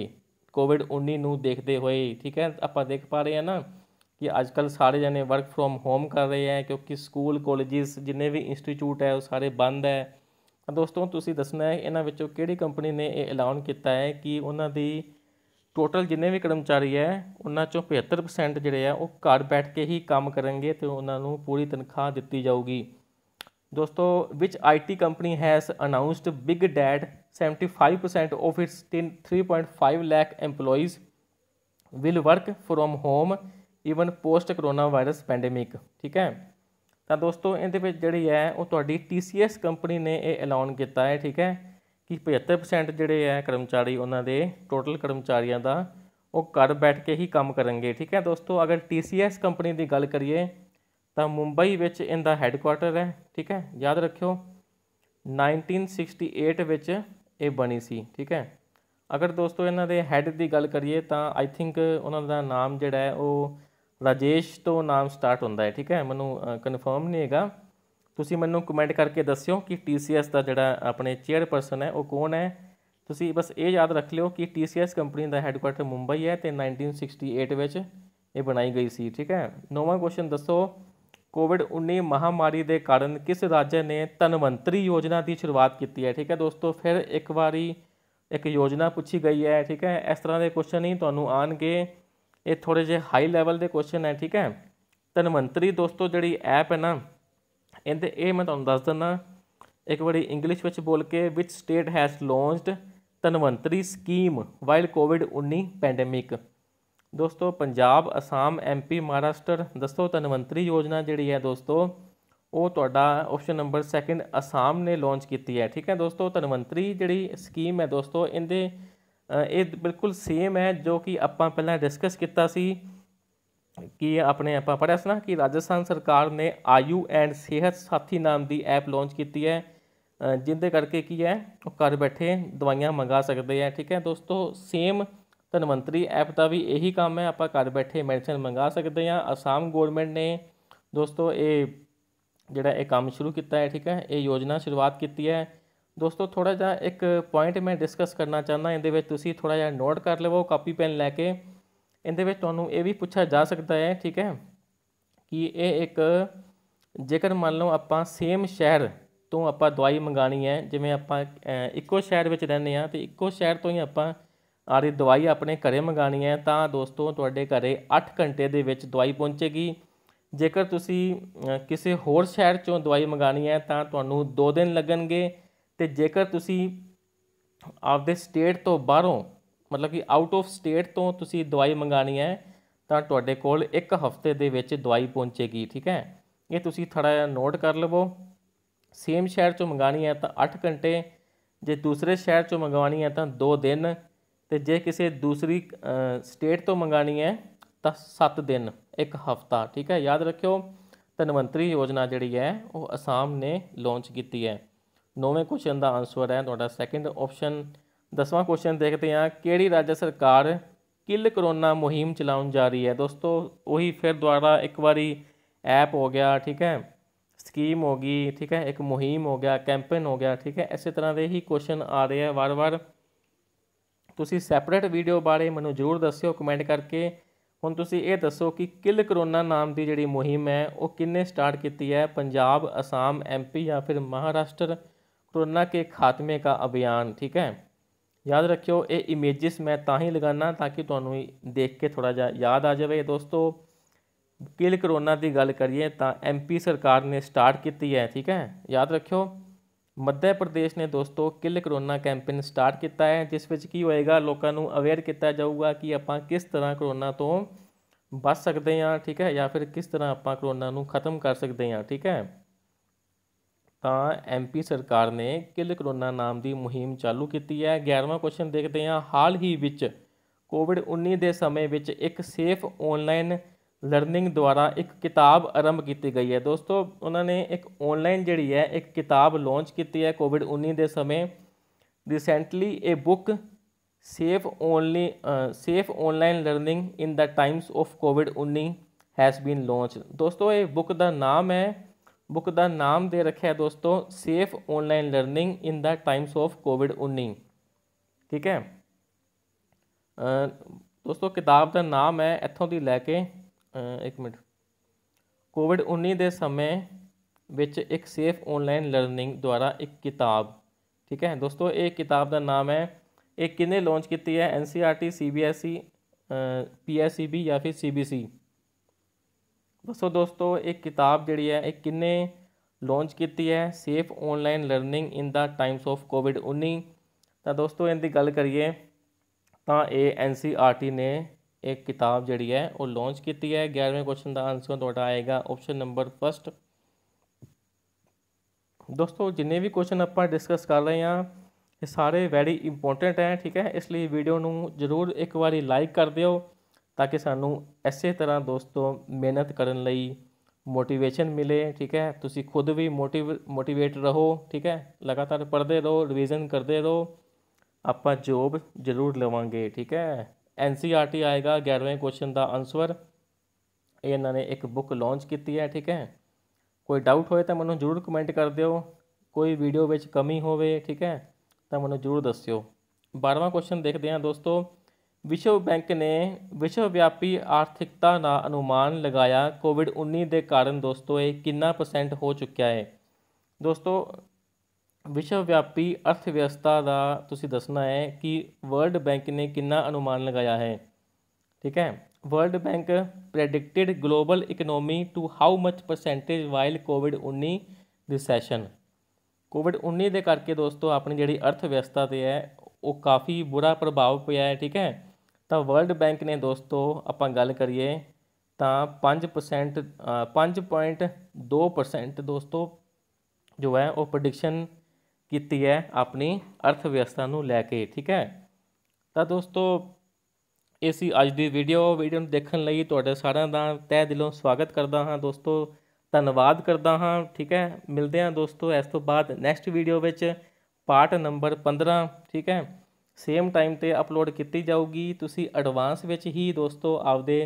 ਕੋਵਿਡ-19 ਨੂੰ ਦੇਖਦੇ ਹੋਏ ਠੀਕ ਹੈ ਆਪਾਂ ਦੇਖ ਪਾ ਰਹੇ ਹਾਂ ਨਾ ਕਿ ਅੱਜ ਕੱਲ ਸਾਰੇ ਜਣੇ ਵਰਕ ਫਰੋਮ ਹੋਮ ਕਰ ਰਹੇ ਆ ਕਿਉਂਕਿ ਸਕੂਲ ਕਾਲਜਿਸ ਜਿੰਨੇ ਵੀ ਇੰਸਟੀਚਿਊਟ ਹੈ ਉਹ ਸਾਰੇ ਬੰਦ ਹੈ ਦੋਸਤੋ ਤੁਸੀਂ ਦੱਸਣਾ ਹੈ ਇਹਨਾਂ ਵਿੱਚੋਂ ਕਿਹੜੀ ਕੰਪਨੀ ਨੇ ਇਹ ਐਲਾਨ ਕੀਤਾ ਹੈ ਕਿ ਉਹਨਾਂ ਦੀ ਟੋਟਲ ਜਿੰਨੇ ਵੀ ਕਰਮਚਾਰੀ ਹੈ ਉਹਨਾਂ ਚੋਂ 75% ਜਿਹੜੇ ਆ ਉਹ ਘਰ ਬੈਠ ਕੇ ਹੀ ਕੰਮ ਕਰਨਗੇ ਤੇ ਉਹਨਾਂ ਨੂੰ ਪੂਰੀ ਤਨਖਾਹ ਦਿੱਤੀ ਜਾਊਗੀ ਦੋਸਤੋ which IT company has announced big dad 75% of its 3.5 lakh employees work from home even post corona virus pandemic ਠੀਕ ਹੈ ਤਾਂ ਦੋਸਤੋ ਇਹਦੇ ਵਿੱਚ ਜਿਹੜੀ ਹੈ ਉਹ ਤੁਹਾਡੀ TCS ਕੰਪਨੀ ਨੇ ਇਹ ਐਲਾਨ ਕੀਤਾ ਹੈ ਠੀਕ ਹੈ ਕਿ 75% ਜਿਹੜੇ ਆ ਕਰਮਚਾਰੀ ਉਹਨਾਂ ਦੇ ਟੋਟਲ ਕਰਮਚਾਰੀਆਂ ਦਾ ਉਹ ਘਰ ਬੈਠ ਕੇ ਹੀ ਕੰਮ ਕਰਨਗੇ ਠੀਕ ਹੈ ਦੋਸਤੋ ਅਗਰ TCS ਕੰਪਨੀ ਦੀ ਗੱਲ ਕਰੀਏ ਤਾਂ ਮੁੰਬਈ ਵਿੱਚ ਇਹਦਾ ਹੈੱਡਕੁਆਰਟਰ ਹੈ ਠੀਕ ਹੈ ਯਾਦ ਰੱਖਿਓ 1968 ਵਿੱਚ ਇਹ ਬਣੀ ਸੀ ਠੀਕ ਹੈ ਅਗਰ ਦੋਸਤੋ ਇਹਨਾਂ ਦੇ ਹੈੱਡ ਦੀ ਗੱਲ ਕਰੀਏ ਤਾਂ ਆਈ ਥਿੰਕ ਉਹਨਾਂ ਦਾ ਨਾਮ ਜਿਹੜਾ ਹੈ ਉਹ ਰਾਜੇਸ਼ ਤੋਂ ਨਾਮ ਸਟਾਰਟ ਹੁੰਦਾ ਹੈ ਠੀਕ ਹੈ ਮੈਨੂੰ ਕਨਫਰਮ ਨਹੀਂ ਹੈਗਾ ਤੁਸੀਂ ਮੈਨੂੰ ਕਮੈਂਟ ਕਰਕੇ ਦੱਸਿਓ ਕਿ TCS ਦਾ ਜਿਹੜਾ ਆਪਣੇ ਚੇਅਰਪਰਸਨ ਹੈ ਉਹ ਕੌਣ ਹੈ ਤੁਸੀਂ ਬਸ ਇਹ ਯਾਦ ਰੱਖ ਲਿਓ ਕਿ TCS ਕੰਪਨੀ ਦਾ ਹੈੱਡਕੁਆਰਟਰ ਮੁੰਬਈ ਹੈ ਤੇ 1968 ਵਿੱਚ ਇਹ ਬਣਾਈ ਗਈ ਸੀ ਠੀਕ ਹੈ ਨੌਵਾਂ ਕੁਐਸਚਨ ਦੱਸੋ ਕੋਵਿਡ-19 ਮਹਾਮਾਰੀ ਦੇ ਕਾਰਨ ਕਿਸ ਰਾਜ ਨੇ ਧਨਵੰਤਰੀ ਯੋਜਨਾ ਦੀ ਸ਼ੁਰੂਆਤ ਕੀਤੀ ਹੈ ਠੀਕ ਹੈ ਦੋਸਤੋ ਫਿਰ ਇੱਕ ਵਾਰੀ ਇੱਕ ਯੋਜਨਾ ਪੁੱਛੀ ਗਈ ਹੈ ਠੀਕ ਹੈ ਇਸ ਤਰ੍ਹਾਂ ਦੇ ਕੁਐਸਚਨ ਹੀ ਤੁਹਾਨੂੰ ਆਣਗੇ ਇਹ ਥੋੜੇ ਜਿਹੇ ਹਾਈ ਲੈਵਲ ਦੇ ਕੁਐਸਚਨ ਹੈ ਠੀਕ ਹੈ ਧਨਵੰਤਰੀ ਦੋਸਤੋ ਜਿਹੜੀ ਐਪ ਹੈ ਨਾ ਇਹਦੇ ਇਹ ਮੈਂ ਤੁਹਾਨੂੰ ਦੱਸ ਦਿੰਦਾ ਇੱਕ ਵਾਰੀ ਇੰਗਲਿਸ਼ ਵਿੱਚ ਬੋਲ ਕੇ which state has launched Dhanvantari scheme while ਕੋਵਿਡ-19 ਪੈਂਡੈਮਿਕ ਦੋਸਤੋ ਪੰਜਾਬ ਅਸਾਮ ਐਮਪੀ ਮਹਾਰਾਸ਼ਟਰ ਦੱਸੋ ਤਨਵੰਤਰੀ ਯੋਜਨਾ ਜਿਹੜੀ ਹੈ ਦੋਸਤੋ ਉਹ ਤੁਹਾਡਾ ਆਪਸ਼ਨ ਨੰਬਰ ਸੈਕੰਡ ਅਸਾਮ ਨੇ ਲਾਂਚ ਕੀਤੀ ਹੈ ਠੀਕ ਹੈ ਦੋਸਤੋ ਤਨਵੰਤਰੀ ਜਿਹੜੀ ਸਕੀਮ ਹੈ ਦੋਸਤੋ ਇਹਦੇ ਇਹ ਬਿਲਕੁਲ ਸੇਮ ਹੈ ਜੋ ਕਿ ਆਪਾਂ ਪਹਿਲਾਂ ਡਿਸਕਸ ਕੀਤਾ ਸੀ ਕੀ ਆਪਣੇ ਆਪਾਂ ਪੜਿਆ ਸੀ ਨਾ ਕਿ ਰਾਜਸਥਾਨ ਸਰਕਾਰ ਨੇ ਆਯੂ ਐਂਡ ਸਿਹਤ ਸਾਥੀ ਨਾਮ ਦੀ ਐਪ ਲਾਂਚ ਕੀਤੀ ਹੈ ਜਿੰਦੇ ਕਰਕੇ ਕੀ ਹੈ ਉਹ ਘਰ ਬੈਠੇ ਦਵਾਈਆਂ ਮੰਗਾ ਸਕਦੇ ਆ ਠੀਕ ਹੈ ਦੋਸਤੋ ਸੇਮ ਧਨਵੰਤਰੀ ਐਪ ਦਾ ਵੀ ਇਹੀ ਕੰਮ ਹੈ ਆਪਾਂ ਘਰ ਬੈਠੇ ਮੈਡੀਸਨ ਮੰਗਾ ਸਕਦੇ ਆ ਅਸਾਮ ਗਵਰਨਮੈਂਟ ਨੇ ਦੋਸਤੋ ਇਹ ਜਿਹੜਾ ਇਹ ਕੰਮ ਸ਼ੁਰੂ ਕੀਤਾ ਹੈ ਠੀਕ ਹੈ ਇਹ ਯੋਜਨਾ ਸ਼ੁਰੂਆਤ ਕੀਤੀ ਹੈ ਦੋਸਤੋ ਥੋੜਾ ਜਿਹਾ ਇੱਕ ਪੁਆਇੰਟ ਮੈਂ ਡਿਸਕਸ ਕਰਨਾ ਚਾਹੁੰਦਾ ਇਹਦੇ ਵਿੱਚ ਤੁਸੀਂ ਥੋੜਾ ਜਿਹਾ ਨੋਟ ਕਰ ਲਵੋ ਕਾਪੀ ਪੈਨ ਲੈ ਕੇ ਇਹਦੇ ਵਿੱਚ ਤੁਹਾਨੂੰ ਇਹ ਵੀ ਪੁੱਛਿਆ ਜਾ ਸਕਦਾ ਹੈ ਠੀਕ ਹੈ ਕਿ ਇਹ ਇੱਕ ਜੇਕਰ ਮੰਨ ਲਓ ਆਪਾਂ ਸੇਮ ਸ਼ਹਿਰ ਤੋਂ ਆਪਾਂ ਦਵਾਈ ਮੰਗਾਣੀ ਹੈ ਜਿਵੇਂ ਆਪਾਂ ਇੱਕੋ ਸ਼ਹਿਰ ਵਿੱਚ ਰਹਿੰਦੇ ਆ ਤੇ ਇੱਕੋ ਸ਼ਹਿਰ ਤੋਂ ਹੀ ਆਪਾਂ ਆਰੀ ਦਵਾਈ ਆਪਣੇ ਘਰੇ ਮੰਗਾਣੀ ਹੈ ਤਾਂ ਦੋਸਤੋ ਤੁਹਾਡੇ ਘਰੇ 8 ਘੰਟੇ ਦੇ ਵਿੱਚ ਦਵਾਈ ਪਹੁੰਚੇਗੀ ਜੇਕਰ ਤੁਸੀਂ ਕਿਸੇ ਹੋਰ ਸ਼ਹਿਰ ਚੋਂ ਦਵਾਈ ਮੰਗਾਣੀ ਹੈ ਤਾਂ ਤੁਹਾਨੂੰ 2 ਦਿਨ ਲੱਗਣਗੇ ਤੇ ਜੇਕਰ ਤੁਸੀਂ ਆਪਦੇ ਸਟੇਟ ਤੋਂ ਬਾਹਰੋਂ ਮਤਲਬ ਕਿ ਆਊਟ ਆਫ ਸਟੇਟ ਤੋਂ ਤੁਸੀਂ ਦਵਾਈ ਮੰਗਾਣੀ ਹੈ ਤਾਂ ਤੁਹਾਡੇ ਕੋਲ ਇੱਕ ਹਫਤੇ ਦੇ ਵਿੱਚ ਦਵਾਈ ਪਹੁੰਚੇਗੀ ਠੀਕ ਹੈ ਇਹ ਤੁਸੀਂ ਥੜਾ ਨੋਟ ਕਰ ਲਵੋ ਸੇਮ ਸ਼ਹਿਰ ਚੋਂ ਮੰਗਾਣੀ ਹੈ ਤਾਂ 8 ਘੰਟੇ ਜੇ ਦੂਸਰੇ ਸ਼ਹਿਰ ਚੋਂ ਮੰਗਵਾਣੀ ਹੈ ਤਾਂ 2 ਦਿਨ ਤੇ ਜੇ ਕਿਸੇ ਦੂਸਰੀ ਸਟੇਟ ਤੋਂ ਮੰਗਾਣੀ ਹੈ ਤਾਂ 7 ਦਿਨ ਇੱਕ ਹਫਤਾ ਠੀਕ ਹੈ ਯਾਦ ਰੱਖਿਓ ਤਨਵੰਤਰੀ ਯੋਜਨਾ ਜਿਹੜੀ ਹੈ ਉਹ ਅਸਾਮ ਨੇ ਲਾਂਚ ਕੀਤੀ ਹੈ ਨੌਵੇਂ ਕੁਐਸਚਨ ਦਾ ਆਨਸਰ ਹੈ ਤੁਹਾਡਾ ਸੈਕੰਡ ਆਪਸ਼ਨ ਦਸਵਾਂ ਕੁਐਸਚਨ ਦੇਖਦੇ ਹਾਂ ਕਿਹੜੀ ਰਾਜ ਸਰਕਾਰ ਕਿਲ ਕਰੋਨਾ ਮੁਹਿੰਮ ਚਲਾਉਣ ਜਾ ਰਹੀ ਹੈ ਦੋਸਤੋ ਉਹੀ ਫਿਰ ਦੁਬਾਰਾ ਇੱਕ ਵਾਰੀ ਐਪ ਹੋ ਗਿਆ ਠੀਕ ਹੈ ਸਕੀਮ ਹੋ ਗਈ ਠੀਕ ਹੈ ਇੱਕ ਮੁਹਿੰਮ ਹੋ ਗਿਆ ਕੈਂਪੇਨ ਹੋ ਗਿਆ ਠੀਕ ਹੈ ਇਸੇ ਤਰ੍ਹਾਂ ਦੇ ਹੀ ਕੁਐਸਚਨ ਆ ਰਹੇ ਆ ਵਾਰ-ਵਾਰ ਤੁਸੀਂ ਸੈਪਰੇਟ ਵੀਡੀਓ ਬਾਰੇ ਮੈਨੂੰ ਜ਼ਰੂਰ ਦੱਸਿਓ ਕਮੈਂਟ ਕਰਕੇ ਹੁਣ ਤੁਸੀਂ ਇਹ ਦੱਸੋ ਕਿ ਕਿਲ ਕਰੋਨਾ ਨਾਮ ਦੀ ਜਿਹੜੀ ਮੁਹਿੰਮ ਹੈ ਉਹ ਕਿੰਨੇ ਸਟਾਰਟ ਕੀਤੀ ਹੈ ਪੰਜਾਬ ਅਸਾਮ ਐਮਪੀ ਜਾਂ ਫਿਰ ਮਹਾਰਾਸ਼ਟਰ ਕਰੋਨਾ ਕੇ ਖਾਤਮੇ ਦਾ ਅਭਿਆਨ ਠੀਕ ਹੈ ਯਾਦ ਰੱਖਿਓ ਇਹ ਇਮੇजेस ਮੈਂ ਤਾਂ ਹੀ ਲਗਾਉਣਾ ਤਾਂ ਕਿ ਤੁਹਾਨੂੰ ਦੇਖ ਕੇ ਥੋੜਾ ਜਿਹਾ ਯਾਦ ਆ ਜਾਵੇ ਦੋਸਤੋ ਕਿਲ ਕਰੋਨਾ ਦੀ ਗੱਲ ਕਰੀਏ ਤਾਂ ਐਮਪੀ ਸਰਕਾਰ ਨੇ ਸਟਾਰਟ ਕੀਤੀ ਹੈ ਠੀਕ ਹੈ ਯਾਦ ਰੱਖਿਓ ਮੱਧ ਪ੍ਰਦੇਸ਼ ਨੇ ਦੋਸਤੋ ਕਿਲ ਕਰੋਨਾ ਕੈਂਪੇਨ ਸਟਾਰਟ ਕੀਤਾ ਹੈ ਜਿਸ ਵਿੱਚ ਕੀ ਹੋਏਗਾ ਲੋਕਾਂ ਨੂੰ ਅਵੇਅਰ ਕੀਤਾ ਜਾਊਗਾ ਕਿ ਆਪਾਂ ਕਿਸ ਤਰ੍ਹਾਂ ਕਰੋਨਾ ਤੋਂ ਬਚ ਸਕਦੇ ਹਾਂ ਠੀਕ ਹੈ ਜਾਂ ਫਿਰ ਕਿਸ ਤਰ੍ਹਾਂ ਆਪਾਂ ਕਰੋਨਾ ਨੂੰ ਖਤਮ ਕਰ ਸਕਦੇ ਹਾਂ ਠੀਕ ਹੈ ਤਾਂ ਐਮਪੀ ਸਰਕਾਰ ਨੇ ਕਿਲ ਕਰੋਨਾ ਨਾਮ ਦੀ ਮੁਹਿੰਮ ਚਾਲੂ ਕੀਤੀ ਹੈ 11ਵਾਂ ਕੁਐਸਚਨ ਦੇਖਦੇ ਹਾਂ ਹਾਲ ਹੀ ਵਿੱਚ ਕੋਵਿਡ-19 ਦੇ ਸਮੇਂ ਵਿੱਚ ਇੱਕ ਸੇਫ ਆਨਲਾਈਨ ਲਰਨਿੰਗ ਦੁਆਰਾ ਇੱਕ ਕਿਤਾਬ ਆਰੰਭ ਕੀਤੀ ਗਈ ਹੈ ਦੋਸਤੋ ਉਹਨਾਂ ਨੇ ਇੱਕ ਆਨਲਾਈਨ ਜਿਹੜੀ ਹੈ ਇੱਕ ਕਿਤਾਬ ਲਾਂਚ ਕੀਤੀ ਹੈ ਕੋਵਿਡ-19 ਦੇ ਸਮੇਂ ਰੀਸੈਂਟਲੀ ਇਹ book safe only safe online learning in the times of ਕੋਵਿਡ-19 ਹੈਸ ਬੀਨ ਲਾਂਚ ਦੋਸਤੋ ਇਹ ਬੁੱਕ ਦਾ ਨਾਮ ਹੈ ਬੁੱਕ ਦਾ ਨਾਮ ਦੇ ਰੱਖਿਆ ਦੋਸਤੋ safe online learning in the times of ਕੋਵਿਡ-19 ਠੀਕ ਹੈ ਦੋਸਤੋ ਕਿਤਾਬ ਦਾ ਨਾਮ ਹੈ ਇੱਥੋਂ ਦੀ ਲੈ ਕੇ ਇੱਕ ਮਿੰਟ ਕੋਵਿਡ-19 ਦੇ ਸਮੇਂ ਵਿੱਚ ਇੱਕ ਸੇਫ ਆਨਲਾਈਨ ਲਰਨਿੰਗ ਦੁਆਰਾ ਇੱਕ ਕਿਤਾਬ ਠੀਕ ਹੈ ਦੋਸਤੋ ਇਹ ਕਿਤਾਬ ਦਾ ਨਾਮ ਹੈ ਇਹ ਕਿਨੇ ਲਾਂਚ ਕੀਤੀ ਹੈ ਐਨਸੀਆਰਟੀ ਸੀਬੀਐਸਈ ਪੀਐਸਸੀਬੀ ਜਾਂ ਫਿਰ ਸੀਬੀਸੀ ਦੱਸੋ ਦੋਸਤੋ ਇਹ ਕਿਤਾਬ ਜਿਹੜੀ ਹੈ ਇਹ ਕਿੰਨੇ ਲਾਂਚ ਕੀਤੀ ਹੈ safe online learning in the times of ਕੋਵਿਡ-19 ਤਾਂ ਦੋਸਤੋ ਇਹਦੀ ਗੱਲ ਕਰੀਏ ਤਾਂ ਇਹ ਐਨਸੀਆਰਟੀ ਨੇ ਇੱਕ ਕਿਤਾਬ ਜਿਹੜੀ ਹੈ ਉਹ ਲਾਂਚ ਕੀਤੀ ਹੈ 11ਵੇਂ ਕੁਐਸਚਨ ਦਾ ਆਨਸਰ ਤੁਹਾਡਾ ਆਏਗਾ ਆਪਸ਼ਨ ਨੰਬਰ 1 ਦੋਸਤੋ ਜਿੰਨੇ ਵੀ ਕੁਐਸਚਨ ਆਪਾਂ ਡਿਸਕਸ ਕਰ ਰਹੇ ਹਾਂ ਇਹ ਸਾਰੇ ਵੈਰੀ ਇੰਪੋਰਟੈਂਟ ਹੈ ਠੀਕ ਹੈ ਇਸ ਲਈ ਵੀਡੀਓ ਨੂੰ ਜ਼ਰੂਰ ਇੱਕ ਵਾਰੀ ਲਾਈਕ ਕਰ ਦਿਓ ਤਾਂ ਕਿ ਸਾਨੂੰ ਐਸੇ ਤਰ੍ਹਾਂ ਦੋਸਤੋ ਮਿਹਨਤ ਕਰਨ ਲਈ ਮੋਟੀਵੇਸ਼ਨ ਮਿਲੇ ਠੀਕ ਹੈ ਤੁਸੀਂ ਖੁਦ ਵੀ ਮੋਟੀਵ ਮੋਟੀਵੇਟ ਰਹੋ ਠੀਕ ਹੈ ਲਗਾਤਾਰ ਪੜ੍ਹਦੇ ਰਹੋ ਰਿਵੀਜ਼ਨ ਕਰਦੇ ਰਹੋ ਆਪਾਂ ਜੋਬ ਜ਼ਰੂਰ ਲਵਾਂਗੇ ਠੀਕ ਹੈ ਐਨਸੀਆਰਟੀ e ਆਏਗਾ 11ਵੇਂ ਕੁਐਸਚਨ ਦਾ ਆਨਸਰ ਇਹ ਇਹਨਾਂ ਨੇ ਇੱਕ ਬੁੱਕ ਲਾਂਚ ਕੀਤੀ ਹੈ ਠੀਕ ਹੈ ਕੋਈ ਡਾਊਟ ਹੋਏ ਤਾਂ ਮੈਨੂੰ ਜ਼ਰੂਰ ਕਮੈਂਟ ਕਰ ਦਿਓ ਕੋਈ ਵੀਡੀਓ ਵਿੱਚ ਕਮੀ ਹੋਵੇ ਠੀਕ ਹੈ ਤਾਂ ਮੈਨੂੰ ਜ਼ਰੂਰ ਦੱਸਿਓ 12ਵਾਂ ਕੁਐਸਚਨ ਦੇਖਦੇ ਹਾਂ ਦੋਸਤੋ ਵਿਸ਼ਵ ਬੈਂਕ ਨੇ ਵਿਸ਼ਵ ਵਿਆਪੀ ਆਰਥਿਕਤਾ ਦਾ ਅਨੁਮਾਨ ਲਗਾਇਆ ਕੋਵਿਡ-19 ਦੇ ਕਾਰਨ ਦੋਸਤੋ ਇਹ ਕਿੰਨਾ ਪਰਸੈਂਟ ਹੋ ਚੁੱਕਿਆ ਹੈ ਦੋਸਤੋ ਵਿਸ਼ਵ ਵਿਆਪੀ ਅਰਥਵਿਵਸਥਾ ਦਾ ਤੁਸੀਂ ਦੱਸਣਾ ਹੈ ਕਿ ਵਰਲਡ ਬੈਂਕ ਨੇ ਕਿੰਨਾ ਅਨੁਮਾਨ ਲਗਾਇਆ ਹੈ ਠੀਕ ਹੈ world bank predicted global economy to how much percentage while COVID-19 recession ਕੋਵਿਡ-19 ਦੇ ਕਰਕੇ ਦੋਸਤੋ ਆਪਣੀ ਜਿਹੜੀ ਅਰਥ ਵਿਵਸਥਾ ਤੇ ਹੈ ਉਹ ਕਾਫੀ ਬੁਰਾ ਪ੍ਰਭਾਵ ਪਿਆ ਹੈ ਠੀਕ ਹੈ ਤਾਂ ਵਰਲਡ ਬੈਂਕ ਨੇ ਦੋਸਤੋ ਆਪਾਂ ਗੱਲ ਕਰੀਏ ਤਾਂ 5% 5.2% ਦੋਸਤੋ ਜੋ ਹੈ ਉਹ ਪ੍ਰੈਡਿਕਸ਼ਨ ਕੀਤੀ ਹੈ ਆਪਣੀ ਅਰਥ ਵਿਵਸਥਾ ਨੂੰ ਲੈ ਕੇ ਠੀਕ ਹੈ ਤਾਂ ਦੋਸਤੋ ਇਹ ਸੀ ਅੱਜ ਦੀ ਵੀਡੀਓ ਵੀਡੀਓ ਨੂੰ ਦੇਖਣ ਲਈ ਤੁਹਾਡੇ ਸਾਰਿਆਂ ਦਾ ਤਹਿ ਦਿਲੋਂ ਸਵਾਗਤ ਕਰਦਾ ਹਾਂ ਦੋਸਤੋ ਧੰਨਵਾਦ ਕਰਦਾ ਹਾਂ ਠੀਕ ਹੈ ਮਿਲਦੇ ਹਾਂ ਦੋਸਤੋ ਇਸ ਤੋਂ ਬਾਅਦ ਨੈਕਸਟ ਵੀਡੀਓ ਵਿੱਚ ਪਾਰਟ ਨੰਬਰ 15 ਠੀਕ ਹੈ ਸੇਮ ਟਾਈਮ ਤੇ ਅਪਲੋਡ ਕੀਤੀ ਜਾਊਗੀ ਤੁਸੀਂ ਐਡਵਾਂਸ ਵਿੱਚ ਹੀ ਦੋਸਤੋ ਆਪਦੇ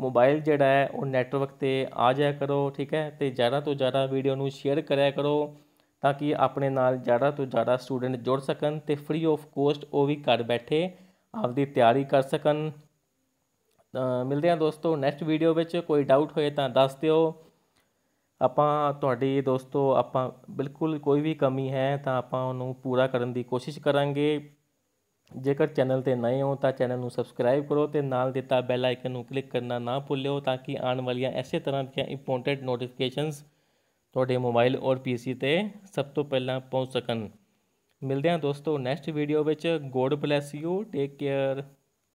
ਮੋਬਾਈਲ ਜਿਹੜਾ ਹੈ ਉਹ ਨੈਟਵਰਕ ਤੇ ਆ ਜਾਇਆ ਕਰੋ ਠੀਕ ਹੈ ਤੇ ਜ਼ਿਆਦਾ ਤੋਂ ਜ਼ਿਆਦਾ ਵੀਡੀਓ ਨੂੰ ਸ਼ੇਅਰ ਕਰਿਆ ਕਰੋ ਤਾਂ ਕਿ ਆਪਣੇ ਨਾਲ ਜ਼ਿਆਦਾ ਤੋਂ ਜ਼ਿਆਦਾ ਸਟੂਡੈਂਟ ਜੁੜ ਸਕਣ ਤੇ ਫ੍ਰੀ ਆਫ ਕੋਸਟ ਉਹ ਵੀ ਘਰ ਬੈਠੇ ਆਪਦੀ ਤਿਆਰੀ ਕਰ ਸਕਣ ਮਿਲਦੇ ਹਾਂ ਦੋਸਤੋ ਨੈਕਸਟ ਵੀਡੀਓ ਵਿੱਚ ਕੋਈ ਡਾਊਟ ਹੋਏ ਤਾਂ ਦੱਸ ਦਿਓ ਆਪਾਂ ਤੁਹਾਡੀ ਦੋਸਤੋ ਆਪਾਂ ਬਿਲਕੁਲ ਕੋਈ ਵੀ ਕਮੀ ਹੈ ਤਾਂ ਆਪਾਂ ਉਹਨੂੰ ਪੂਰਾ ਕਰਨ ਦੀ ਕੋਸ਼ਿਸ਼ ਕਰਾਂਗੇ ਜੇਕਰ ਚੈਨਲ ਤੇ ਨਏ ਹੋ ਤਾਂ ਚੈਨਲ ਨੂੰ ਸਬਸਕ੍ਰਾਈਬ ਕਰੋ ਤੇ ਨਾਲ ਦਿੱਤਾ ਬੈਲ ਆਈਕਨ ਨੂੰ ਕਲਿੱਕ ਕਰਨਾ ਨਾ ਭੁੱਲਿਓ ਤਾਂ ਕਿ ਆਉਣ ਵਾਲੀਆਂ ਐਸੇ ਤਰ੍ਹਾਂ ਦੀਆਂ ਇੰਪੋਰਟੈਂਟ ਨੋਟੀਫਿਕੇਸ਼ਨਸ ਤੁਹਾਡੇ ਮੋਬਾਈਲ ਔਰ ਪੀਸੀ ਤੇ ਸਭ ਤੋਂ ਪਹਿਲਾਂ ਪਹੁੰਚ ਸਕਣ ਮਿਲਦੇ ਹਾਂ ਦੋਸਤੋ ਨੈਕਸਟ ਵੀਡੀਓ ਵਿੱਚ God bless you take care